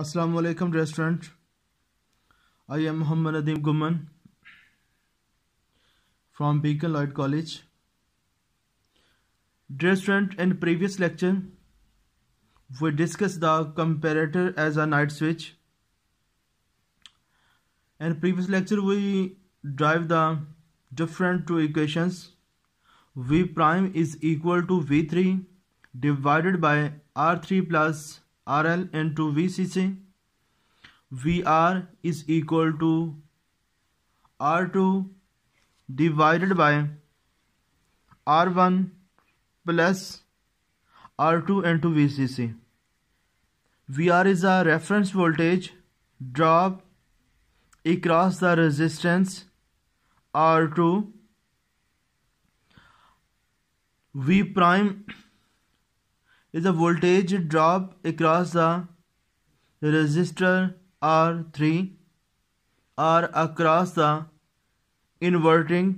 Assalamu alaikum restaurant. I am Muhammad Adim Gumman from Beacon Lloyd College. Restaurant in previous lecture we discussed the comparator as a night switch. In previous lecture we drive the different two equations. V prime is equal to V3 divided by R3 plus RL into VCC. VR is equal to R2 divided by R1 plus R2 into VCC. VR is a reference voltage drop across the resistance R2 V prime is a voltage drop across the resistor R3 or across the inverting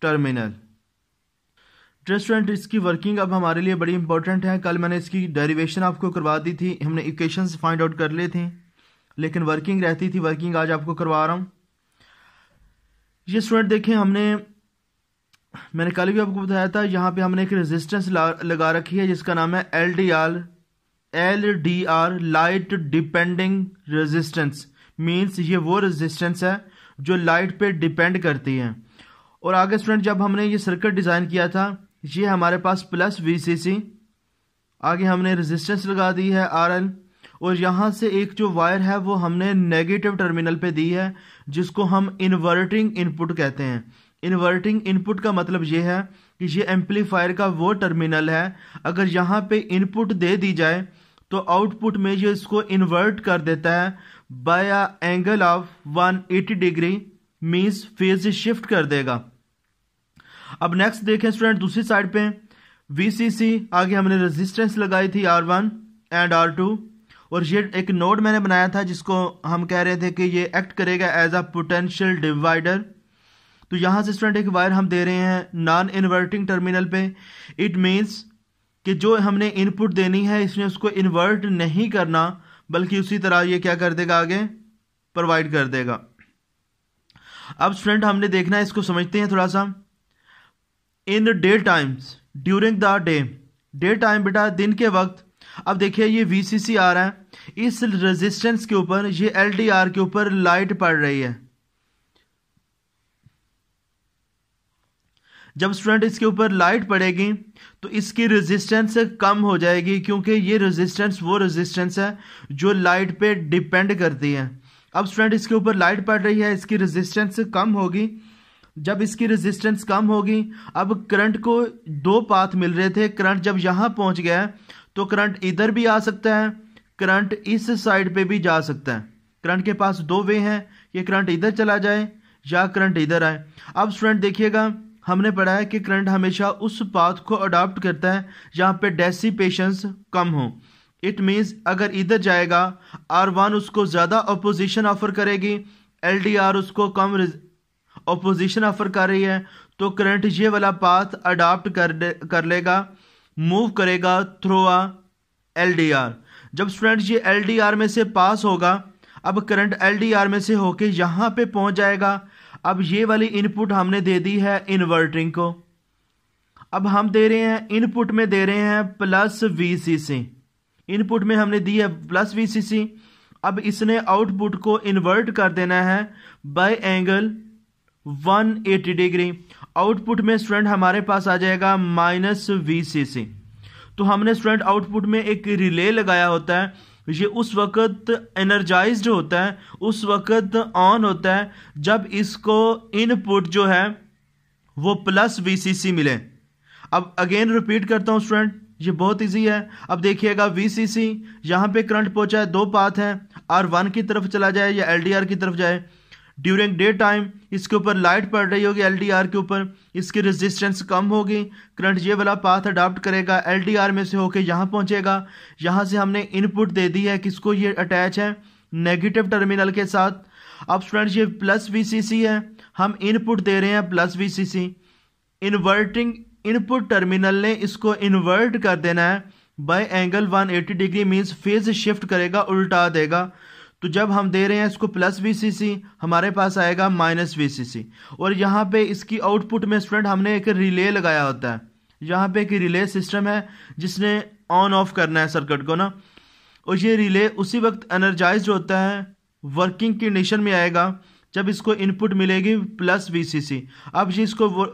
terminal. ट्रेस्टोरेंट इसकी working अब हमारे लिए बड़ी important है कल मैंने इसकी derivation आपको करवा दी थी हमने इक्वेशन फाइंड आउट कर ले थी लेकिन वर्किंग रहती थी वर्किंग आज आपको करवा रहा हूँ ये स्टूडेंट देखें हमने मैंने कल भी आपको बताया था यहाँ पे हमने एक रेजिस्टेंस लगा रखी है जिसका नाम है L D R L D R light depending resistance means ये वो रेजिस्टेंस है जो लाइट पे डिपेंड करती है और आगे स्टूडेंट जब हमने ये सर्किट डिज़ाइन किया था ये हमारे पास प्लस वी सी सी आगे हमने रेजिस्टेंस लगा दी है आर एल और यहाँ से एक जो वायर है वो हमने नेगेटिव टर्मिनल पे दी है जिसको हम इन्वर्टिंग इनपुट कहते हैं इन्वर्टिंग इनपुट का मतलब ये है कि ये एम्पलीफायर का वो टर्मिनल है अगर यहाँ पे इनपुट दे दी जाए तो आउटपुट में जो इसको इन्वर्ट कर देता है by a angle of 180 degree means phase shift कर देगा अब नेक्स्ट देखें स्टूडेंट दूसरी साइड पे वीसीसी आगे हमने रेजिस्टेंस लगाई थी R one and R two और ये एक नोड मैंने बनाया था जिसको हम कह रहे थे कि ये एक्ट करेगा एज अ पोटेंशियल डिवाइडर तो यहाँ से स्टूडेंट एक वायर हम दे रहे हैं नॉन इन्वर्टिंग टर्मिनल पे इट मीन्स कि जो हमने इनपुट देनी है इसने उसको इन्वर्ट नहीं करना बल्कि उसी तरह ये क्या कर देगा आगे प्रोवाइड कर देगा अब स्टूडेंट हमने देखना है इसको समझते हैं थोड़ा सा in day times during the day day time बेटा दिन के वक्त अब देखिए ये वी आ रहा है इस रेजिस्टेंस के ऊपर ये एल के ऊपर लाइट पड़ रही है जब स्टूडेंट इसके ऊपर लाइट पड़ेगी तो इसकी रेजिस्टेंस कम हो जाएगी क्योंकि ये रेजिस्टेंस वो रेजिस्टेंस है जो लाइट पे डिपेंड करती है अब स्टूडेंट इसके ऊपर लाइट पड़ रही है इसकी रेजिस्टेंस कम होगी जब इसकी रेजिस्टेंस कम होगी अब करंट को दो पाथ मिल रहे थे करंट जब यहाँ पहुँच गया तो करंट इधर भी आ सकता है करंट इस साइड पर भी जा सकता है करंट के पास दो वे हैं कि करंट इधर चला जाए या करंट इधर आए अब स्टूडेंट देखिएगा हमने पढ़ा है कि करंट हमेशा उस पाथ को अडॉप्ट करता है जहाँ पे पेशेंस कम हो इट मीन्स अगर इधर जाएगा आर वन उसको ज़्यादा अपोजिशन ऑफर करेगी एल डी आर उसको कम अपोजिशन ऑफर कर रही है तो करंट ये वाला पाथ अडाप्ट कर कर लेगा मूव करेगा थ्रू आ एल डी आर जब स्टूडेंट ये एल डी आर में से पास होगा अब करंट एल डी आर में से होके यहाँ पे पहुँच जाएगा अब ये वाली इनपुट हमने दे दी है इन्वर्टिंग को अब हम दे रहे हैं इनपुट में दे रहे हैं plus V C C input में हमने दी है प्लस वी सी सी अब इसने आउटपुट को इन्वर्ट कर देना है बाय एंगल 180 डिग्री आउटपुट में स्टूडेंट हमारे पास आ जाएगा माइनस वी सी सी तो हमने स्टूडेंट आउटपुट में एक रिले लगाया होता है ये उस वक़्त एनर्जाइज होता है उस वक़्त ऑन होता है जब इसको इनपुट जो है वो प्लस वीसीसी मिले अब अगेन रिपीट करता हूँ स्टूडेंट ये बहुत इजी है अब देखिएगा वी सी सी यहाँ पर करंट पहुँचाए दो पाथ हैं आर वन की तरफ चला जाए या एल डी आर की तरफ जाए ड्यूरिंग डे टाइम इसके ऊपर लाइट पड़ रही होगी एल के ऊपर इसकी रेजिस्टेंस कम होगी करंट ये वाला पाथ अडाप्ट करेगा एल में से होके यहाँ पहुँचेगा यहाँ से हमने इनपुट दे दी है किसको ये अटैच है नेगेटिव टर्मिनल के साथ अब स्टूडेंट ये प्लस वी है हम इनपुट दे रहे हैं plus V inverting input terminal ने इसको इन्वर्ट कर देना है by angle 180 degree means phase shift करेगा उल्टा देगा तो जब हम दे रहे हैं इसको प्लस वी सी सी हमारे पास आएगा माइनस वी सी सी और यहाँ पे इसकी आउटपुट में स्टूडेंट हमने एक रिले लगाया होता है यहाँ पे एक रिले सिस्टम है जिसने ऑन ऑफ करना है सर्किट को ना और ये रिले उसी वक्त एनर्जाइज होता है वर्किंग कंडीशन में आएगा जब इसको इनपुट मिलेगी प्लस वी सी सी अब ये इसको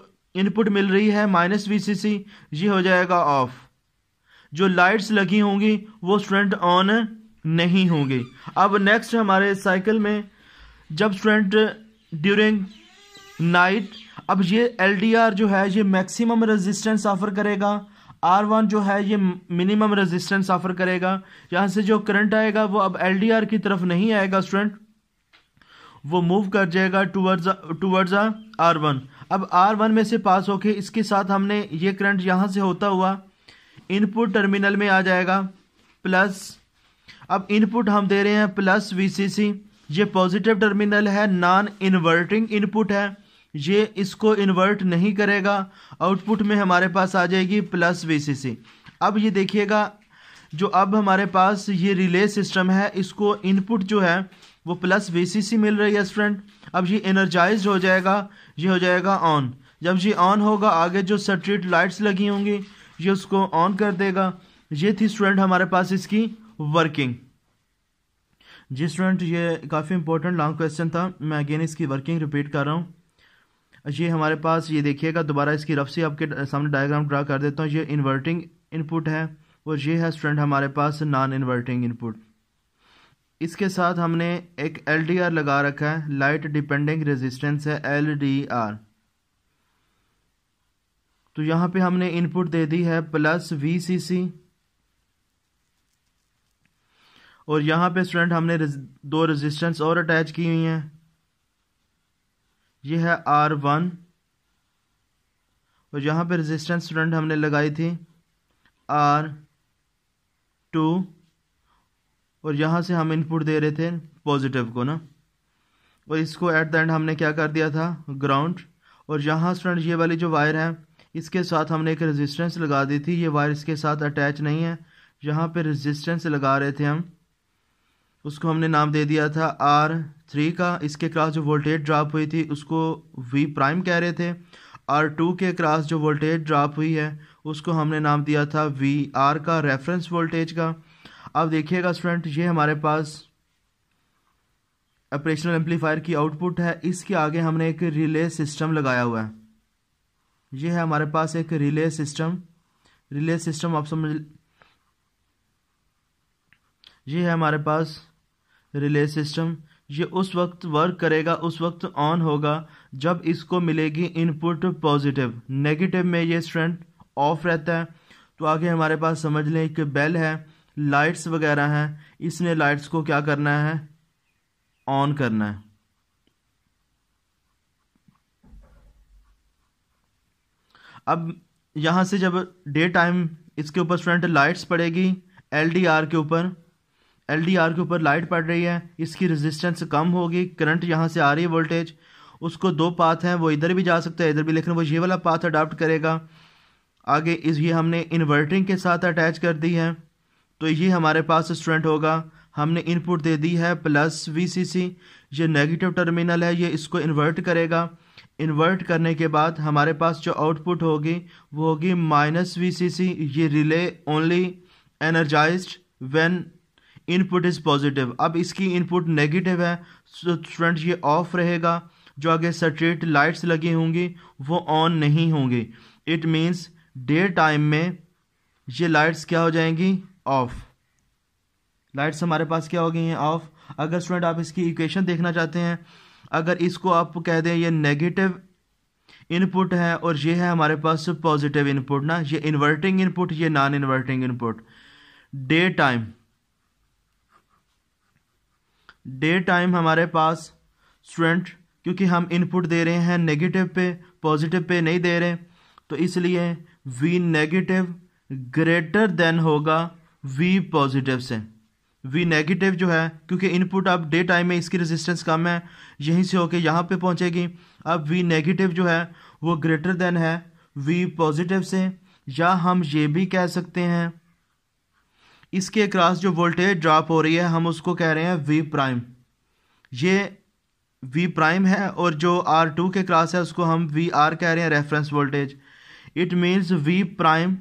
इनपुट मिल रही है माइनस वी सी सी ये हो जाएगा ऑफ जो लाइट्स लगी होंगी वो स्टूडेंट ऑन है नहीं होंगे अब नेक्स्ट हमारे साइकिल में जब स्टूडेंट ड्यूरिंग नाइट अब ये एल जो है ये मैक्सिमम रेजिस्टेंस ऑफर करेगा आर वन जो है ये मिनिमम रेजिस्टेंस ऑफर करेगा यहाँ से जो करंट आएगा वो अब एल की तरफ नहीं आएगा स्टूडेंट वो मूव कर जाएगा टूवर्ड्स टूवर्ड्स आर वन अब आर वन में से पास होके इसके साथ हमने ये करंट यहाँ से होता हुआ इनपुट टर्मिनल में आ जाएगा प्लस अब इनपुट हम दे रहे हैं प्लस वीसीसी ये पॉजिटिव टर्मिनल है नॉन इन्वर्टिंग इनपुट है ये इसको इन्वर्ट नहीं करेगा आउटपुट में हमारे पास आ जाएगी प्लस वीसीसी अब ये देखिएगा जो अब हमारे पास ये रिले सिस्टम है इसको इनपुट जो है वो प्लस वीसीसी मिल रही है स्टूडेंट अब ये एनर्जाइज हो जाएगा ये हो जाएगा ऑन जब ये ऑन होगा आगे जो स्ट्रीट लाइट्स लगी होंगी ये उसको ऑन कर देगा ये थी स्टूडेंट हमारे पास इसकी वर्किंग जी स्टूडेंट ये काफ़ी इंपॉर्टेंट लॉन्ग क्वेश्चन था मैं अगेन इसकी वर्किंग रिपीट कर रहा हूँ ये हमारे पास ये देखिएगा दोबारा इसकी रफ से आपके सामने डायग्राम ड्रा कर देता हूँ ये इन्वर्टिंग इनपुट है और ये है स्टूडेंट हमारे पास नॉन इन्वर्टिंग इनपुट इसके साथ हमने एक एल लगा रखा है लाइट डिपेंडिंग रेजिस्टेंस है एल तो यहाँ पे हमने इनपुट दे दी है प्लस वी सी सी और यहाँ पे स्टूडेंट हमने दो रेजिस्टेंस और अटैच की हुई हैं ये है आर वन और यहाँ पे रेजिस्टेंस स्टूडेंट हमने लगाई थी आर टू और यहाँ से हम इनपुट दे रहे थे पॉजिटिव को ना और इसको एट द एंड हमने क्या कर दिया था ग्राउंड और यहाँ स्टूडेंट ये वाली जो वायर है इसके साथ हमने एक रेजिस्टेंस लगा दी थी ये वायर इसके साथ अटैच नहीं है यहाँ पे रेजिस्टेंस लगा रहे थे हम उसको हमने नाम दे दिया था आर थ्री का इसके क्रॉस जो वोल्टेज ड्रॉप हुई थी उसको वी प्राइम कह रहे थे आर टू के क्रॉस जो वोल्टेज ड्रॉप हुई है उसको हमने नाम दिया था वी आर का रेफरेंस वोल्टेज का अब देखिएगा स्टूडेंट ये हमारे पास ऑपरेशनल एम्पलीफायर की आउटपुट है इसके आगे हमने एक रिले सिस्टम लगाया हुआ है ये है हमारे पास एक रिले सिस्टम रिले सिस्टम आप समझ ये है हमारे पास रिले सिस्टम ये उस वक्त वर्क करेगा उस वक्त ऑन होगा जब इसको मिलेगी इनपुट पॉजिटिव नेगेटिव में ये स्ट्रेंट ऑफ रहता है तो आगे हमारे पास समझ लें कि बेल है लाइट्स वगैरह हैं इसने लाइट्स को क्या करना है ऑन करना है अब यहाँ से जब डे टाइम इसके ऊपर स्ट्रेंट लाइट्स पड़ेगी एल के ऊपर एल के ऊपर लाइट पड़ रही है इसकी रेजिस्टेंस कम होगी करंट यहाँ से आ रही है वोल्टेज उसको दो पाथ हैं वो इधर भी जा सकता है इधर भी लेकिन वो ये वाला पाथ अडाप्ट करेगा आगे इस ये हमने इन्वर्टिंग के साथ अटैच कर दी है तो ये हमारे पास स्टूडेंट होगा हमने इनपुट दे दी है प्लस सी ये नेगेटिव टर्मिनल है ये इसको इन्वर्ट करेगा इन्वर्ट करने के बाद हमारे पास जो आउटपुट होगी वो होगी माइनस सी ये relay only energised when input is positive अब इसकी इनपुट नेगेटिव है तो स्टूडेंट ये ऑफ रहेगा जो आगे स्ट्रीट लाइट्स लगी होंगी वो ऑन नहीं होंगी इट मीन्स डे टाइम में ये लाइट्स क्या हो जाएंगी ऑफ लाइट्स हमारे पास क्या हो गई हैं ऑफ अगर स्टूडेंट आप इसकी इक्वेशन देखना चाहते हैं अगर इसको आप कह दें ये नेगेटिव इनपुट है और ये है हमारे पास पॉजिटिव इनपुट ना ये इन्वर्टिंग इनपुट ये non inverting input day time day time हमारे पास स्टूडेंट क्योंकि हम इनपुट दे रहे हैं नेगेटिव पे पॉजिटिव पे नहीं दे रहे तो इसलिए वी नेगेटिव ग्रेटर देन होगा वी पॉजिटिव से वी नेगेटिव जो है क्योंकि इनपुट अब डे टाइम में इसकी रेजिस्टेंस कम है यहीं से होके यहाँ पे पहुँचेगी अब वी नेगेटिव जो है वो ग्रेटर देन है वी पॉजिटिव से या हम ये भी कह सकते हैं इसके क्रॉस जो वोल्टेज ड्रॉप हो रही है हम उसको कह रहे हैं वी प्राइम ये वी प्राइम है और जो आर टू के क्रॉस है उसको हम वी आर कह रहे हैं reference voltage it means V prime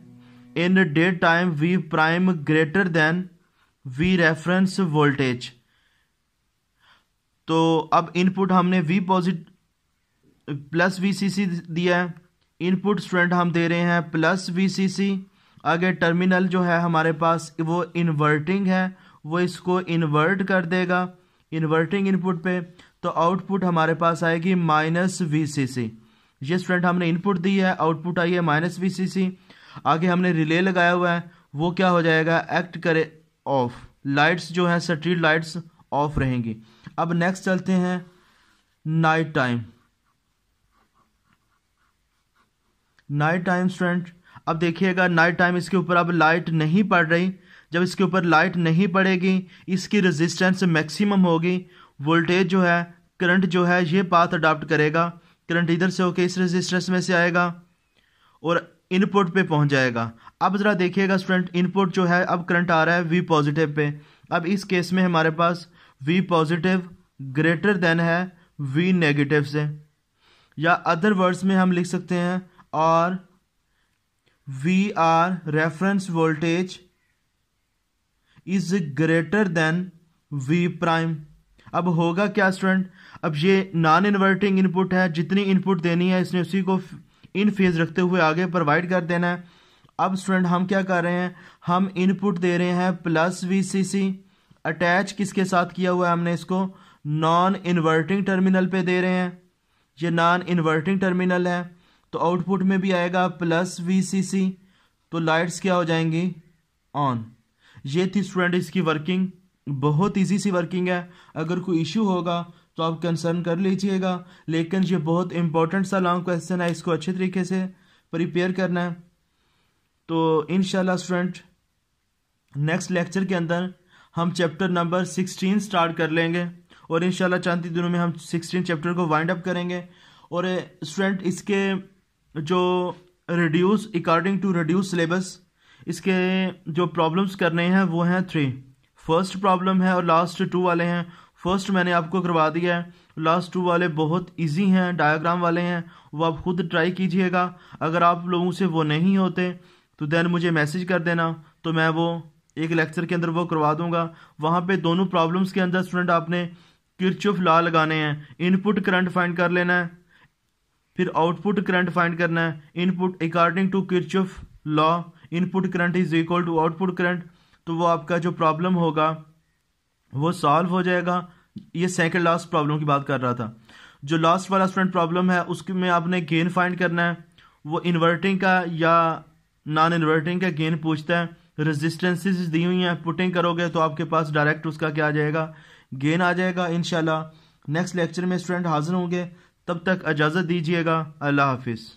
in day time V prime greater than V reference voltage तो अब इनपुट हमने V positive plus V C C दिया है इनपुट स्टूडेंट हम दे रहे हैं प्लस वी सी सी आगे टर्मिनल जो है हमारे पास वो इन्वर्टिंग है वो इसको इन्वर्ट कर देगा इन्वर्टिंग इनपुट पे तो आउटपुट हमारे पास आएगी माइनस वी सी सी ये स्टूडेंट हमने इनपुट दी है आउटपुट आई है माइनस वी सी सी आगे हमने रिले लगाया हुआ है वो क्या हो जाएगा एक्ट करे ऑफ लाइट्स जो है स्ट्रीट लाइट्स ऑफ रहेंगी अब नेक्स्ट चलते हैं night time night time student अब देखिएगा नाइट टाइम इसके ऊपर अब लाइट नहीं पड़ रही जब इसके ऊपर लाइट नहीं पड़ेगी इसकी रेजिस्टेंस मैक्सिमम होगी वोल्टेज जो है करंट जो है ये पाथ अडाप्ट करेगा करंट इधर से होके इस रेजिस्टेंस में से आएगा और इनपुट पे पहुंच जाएगा अब ज़रा देखिएगा स्टूडेंट इनपुट जो है अब करंट आ रहा है वी पॉजिटिव पे अब इस केस में हमारे पास वी पॉजिटिव ग्रेटर देन है वी नेगेटिव से या अदर वर्ड्स में हम लिख सकते हैं और V R reference voltage is greater than V prime अब होगा क्या स्टूडेंट अब ये नॉन इन्वर्टिंग इनपुट है जितनी इनपुट देनी है इसने उसी को इन फेज रखते हुए आगे प्रोवाइड कर देना है अब स्टूडेंट हम क्या कर रहे हैं हम इनपुट दे रहे हैं plus V C C attach किसके साथ किया हुआ है हमने इसको नॉन इन्वर्टिंग टर्मिनल पे दे रहे हैं ये नॉन इन्वर्टिंग टर्मिनल है तो आउटपुट में भी आएगा प्लस वी सी सी तो लाइट्स क्या हो जाएंगी ऑन ये थी स्टूडेंट इसकी वर्किंग बहुत इजी सी वर्किंग है अगर कोई इशू होगा तो आप कंसर्न कर लीजिएगा लेकिन ये बहुत इंपॉर्टेंट सा लॉन्ग क्वेश्चन है इसको अच्छे तरीके से प्रिपेयर करना है तो इन स्टूडेंट नेक्स्ट लेक्चर के अंदर हम चैप्टर नंबर सिक्सटीन स्टार्ट कर लेंगे और इन शाह चांदी दिनों में हम सिक्सटीन चैप्टर को वाइंड अप करेंगे और स्टूडेंट इसके जो reduce according to reduce syllabus इसके जो प्रॉब्लम्स करने हैं वो हैं थ्री फर्स्ट प्रॉब्लम है और लास्ट टू वाले हैं फर्स्ट मैंने आपको करवा दिया है लास्ट टू वाले बहुत इजी हैं डायग्राम वाले हैं वो आप खुद ट्राई कीजिएगा अगर आप लोगों से वो नहीं होते तो देन मुझे मैसेज कर देना तो मैं वो एक लेक्चर के अंदर वो करवा दूंगा वहाँ पे दोनों प्रॉब्लम्स के अंदर स्टूडेंट आपने किरचुफ लॉ लगाने हैं इनपुट करंट फाइंड कर लेना है फिर आउटपुट करंट फाइंड करना है input according to Kirch law input current is equal to output current तो वो आपका जो प्रॉब्लम होगा वो सॉल्व हो जाएगा ये सेकेंड लास्ट प्रॉब्लम की बात कर रहा था जो लास्ट वाला स्टूडेंट प्रॉब्लम है उसमें आपने गेन फाइंड करना है वो इन्वर्टिंग का या नॉन इन्वर्टिंग का गेन पूछता है रेजिस्टेंसेस दी हुई हैं पुटिंग करोगे तो आपके पास डायरेक्ट उसका क्या आ जाएगा गेन आ जाएगा इनशाला नेक्स्ट लेक्चर में स्टूडेंट हाजिर होंगे तब तक इजाज़त दीजिएगा अल्लाह हाफिज़